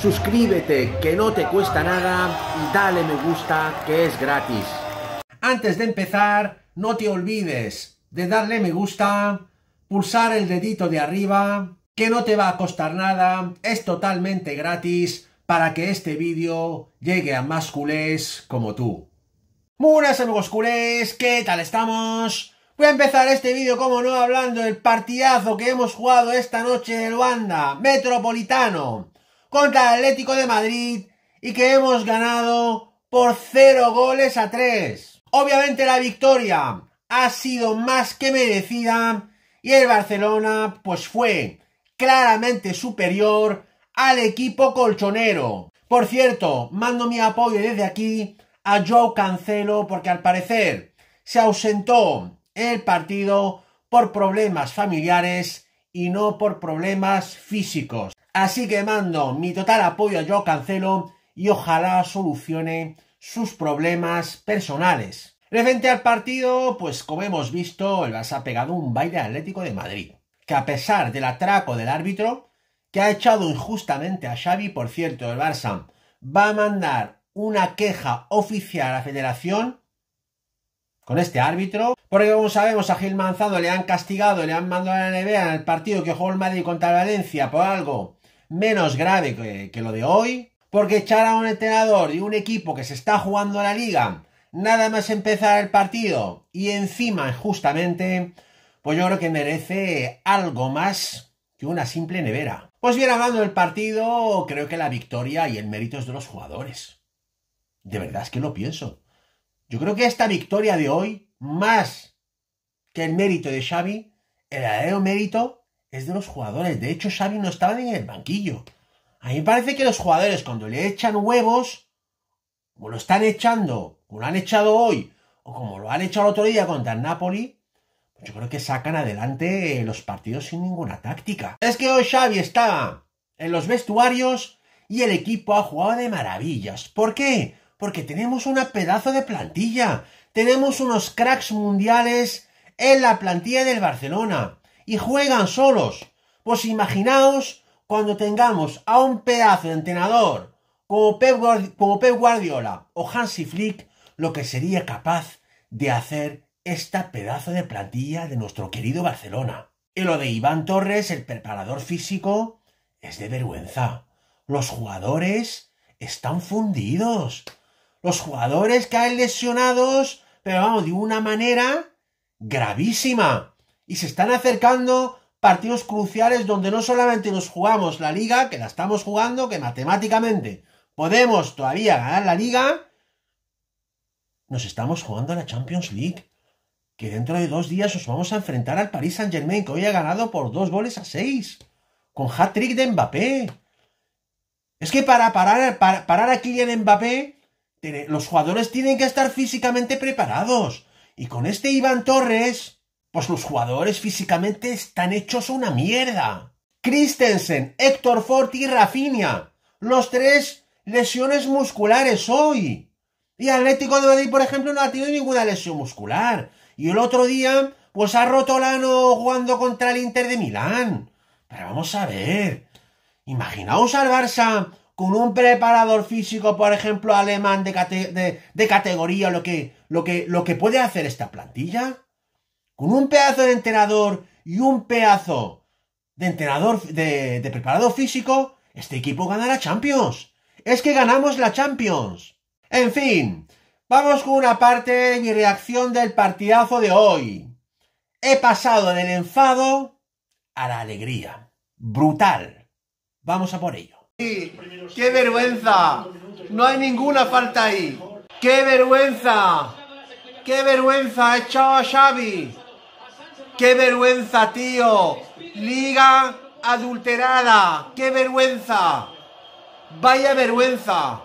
suscríbete que no te cuesta nada y dale me gusta que es gratis. Antes de empezar, no te olvides de darle me gusta, pulsar el dedito de arriba, que no te va a costar nada, es totalmente gratis para que este vídeo llegue a más culés como tú. Buenas amigos culés, ¿qué tal estamos? Voy a empezar este vídeo, como no, hablando del partidazo que hemos jugado esta noche en Luanda, Metropolitano contra el Atlético de Madrid y que hemos ganado por cero goles a tres. Obviamente la victoria ha sido más que merecida y el Barcelona pues fue claramente superior al equipo colchonero. Por cierto, mando mi apoyo desde aquí a Joe Cancelo porque al parecer se ausentó el partido por problemas familiares y no por problemas físicos. Así que mando mi total apoyo a Yo Cancelo y ojalá solucione sus problemas personales. Referente al partido, pues como hemos visto, el Barça ha pegado un baile Atlético de Madrid, que a pesar del atraco del árbitro, que ha echado injustamente a Xavi, por cierto, el Barça va a mandar una queja oficial a la federación con este árbitro, porque como sabemos a Gil Manzano le han castigado, le han mandado a la NBA en el partido que jugó el Madrid contra Valencia por algo menos grave que, lo de hoy, porque echar a un entrenador de un equipo que se está jugando a la liga nada más empezar el partido y encima justamente, pues yo creo que merece algo más que una simple nevera. Pues bien, hablando del partido, creo que la victoria y el mérito es de los jugadores. De verdad es que lo pienso. Yo creo que esta victoria de hoy, más que el mérito de Xavi, el verdadero mérito es de los jugadores. De hecho, Xavi no estaba ni en el banquillo. A mí me parece que los jugadores cuando le echan huevos, como lo están echando, como lo han echado hoy, o como lo han echado el otro día contra el Napoli, pues yo creo que sacan adelante los partidos sin ninguna táctica. Es que hoy Xavi está en los vestuarios y el equipo ha jugado de maravillas. ¿Por qué? Porque tenemos una pedazo de plantilla. Tenemos unos cracks mundiales en la plantilla del Barcelona y juegan solos. Pues imaginaos cuando tengamos a un pedazo de entrenador como Pep, Guardiola o Hansi Flick, lo que sería capaz de hacer esta pedazo de plantilla de nuestro querido Barcelona. Y lo de Iván Torres, el preparador físico, es de vergüenza. Los jugadores están fundidos. Los jugadores caen lesionados, pero vamos, de una manera gravísima. Y se están acercando partidos cruciales donde no solamente nos jugamos la liga, que la estamos jugando, que matemáticamente podemos todavía ganar la liga, nos estamos jugando la Champions League. Que dentro de dos días os vamos a enfrentar al Paris Saint Germain, que hoy ha ganado por dos goles a seis, con hat-trick de Mbappé. Es que para parar, para, parar a Kylian Mbappé, los jugadores tienen que estar físicamente preparados. Y con este Iván Torres, pues los jugadores físicamente están hechos una mierda. Christensen, Héctor Fort y Rafinha. Los tres lesiones musculares hoy. Y Atlético de Madrid, por ejemplo, no ha tenido ninguna lesión muscular. Y el otro día, pues ha roto el ano jugando contra el Inter de Milán. Pero vamos a ver. Imaginaos al Barça con un preparador físico, por ejemplo, alemán de, de categoría, lo que, lo, que, lo que puede hacer esta plantilla con un pedazo de entrenador y un pedazo de entrenador de, preparado físico, este equipo ganará Champions. Es que ganamos la Champions. En fin, vamos con una parte de mi reacción del partidazo de hoy. He pasado del enfado a la alegría. Brutal. Vamos a por ello. ¡Qué vergüenza! No hay ninguna falta ahí. ¡Qué vergüenza! ¡Qué vergüenza ha a Xavi! ¡Qué vergüenza, tío! Liga adulterada. ¡Qué vergüenza! ¡Vaya vergüenza!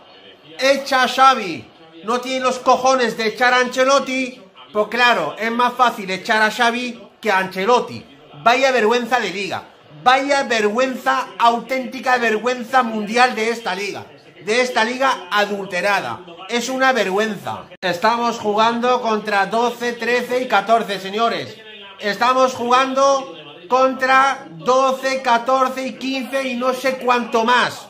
Echa a Xavi. No tiene los cojones de echar a Ancelotti. Pues claro, es más fácil echar a Xavi que a Ancelotti. Vaya vergüenza de liga. Vaya vergüenza, auténtica vergüenza mundial de esta liga. De esta liga adulterada. Es una vergüenza. Estamos jugando contra 12, 13 y 14, señores estamos jugando contra 12, 14 y 15 y no sé cuánto más.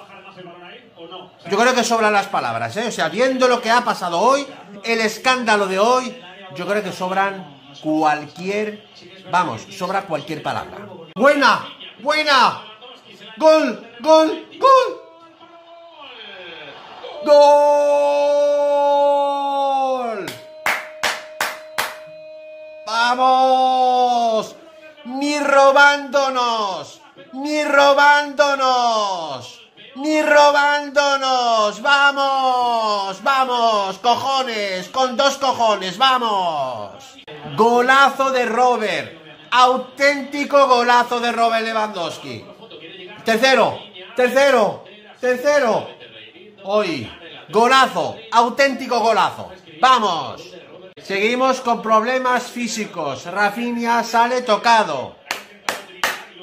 Yo creo que sobran las palabras, ¿eh? O sea, viendo lo que ha pasado hoy, el escándalo de hoy, yo creo que sobran cualquier... Vamos, sobra cualquier palabra. Buena, buena. Gol, gol, gol. Gol. Vamos robándonos, ni robándonos, ni robándonos. Vamos, vamos, cojones, con dos cojones, vamos. Golazo de Robert, auténtico golazo de Robert Lewandowski. Tercero, tercero, tercero. Hoy, golazo, auténtico golazo. Vamos. Seguimos con problemas físicos. Rafinha sale tocado.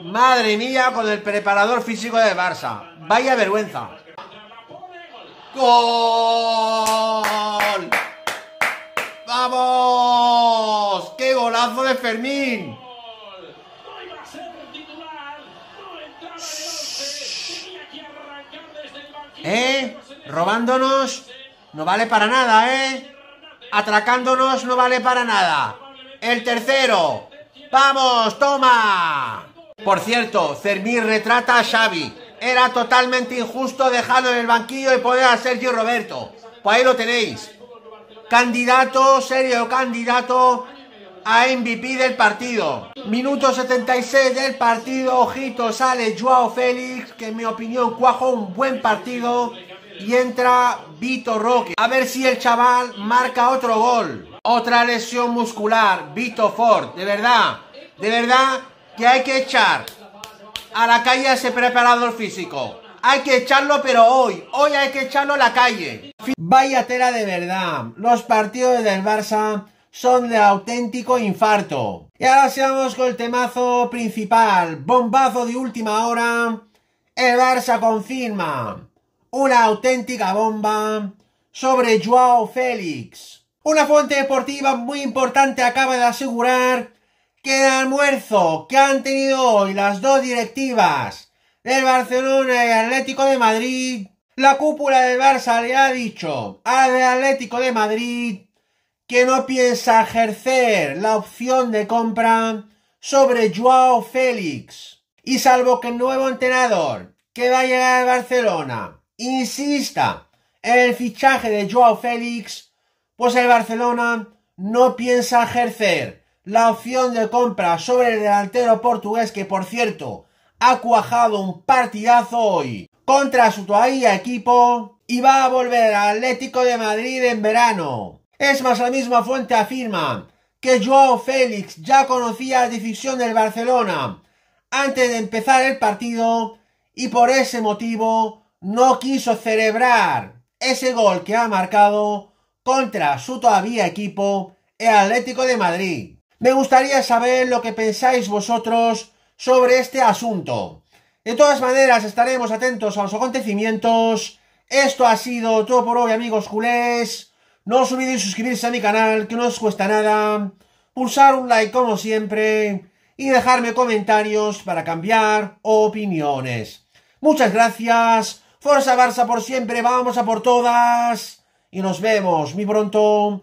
Madre mía, con el preparador físico de Barça. Vaya vergüenza. ¡Gol! ¡Vamos! ¡Qué golazo de Fermín! ¿Eh? Robándonos no vale para nada, ¿eh? Atracándonos no vale para nada. El tercero. ¡Vamos! ¡Toma! Por cierto, Cermín retrata a Xavi. Era totalmente injusto dejarlo en el banquillo y poner a Sergio Roberto. Pues ahí lo tenéis. Candidato, serio candidato a MVP del partido. Minuto 76 del partido. Ojito, sale Joao Félix, que en mi opinión cuajo un buen partido. Y entra Vito Roque. A ver si el chaval marca otro gol. Otra lesión muscular. Vito Ford. De verdad. De verdad que hay que echar a la calle a ese preparador físico. Hay que echarlo, pero hoy, hoy hay que echarlo a la calle. Vaya tela de verdad, los partidos del Barça son de auténtico infarto. Y ahora seamos con el temazo principal, bombazo de última hora. El Barça confirma una auténtica bomba sobre Joao Félix. Una fuente deportiva muy importante acaba de asegurar que el almuerzo que han tenido hoy las dos directivas del Barcelona y Atlético de Madrid, la cúpula de Barça le ha dicho al Atlético de Madrid que no piensa ejercer la opción de compra sobre Joao Félix. Y salvo que el nuevo entrenador que va a llegar al Barcelona insista en el fichaje de Joao Félix, pues el Barcelona no piensa ejercer la opción de compra sobre el delantero portugués que por cierto ha cuajado un partidazo hoy contra su todavía equipo y va a volver al Atlético de Madrid en verano. Es más, la misma fuente afirma que João Félix ya conocía la decisión del Barcelona antes de empezar el partido y por ese motivo no quiso celebrar ese gol que ha marcado contra su todavía equipo, el Atlético de Madrid. Me gustaría saber lo que pensáis vosotros sobre este asunto. De todas maneras, estaremos atentos a los acontecimientos. Esto ha sido todo por hoy, amigos culés. No os olvidéis suscribirse a mi canal, que no os cuesta nada. Pulsar un like como siempre. Y dejarme comentarios para cambiar opiniones. Muchas gracias. Forza Barça por siempre. Vamos a por todas. Y nos vemos muy pronto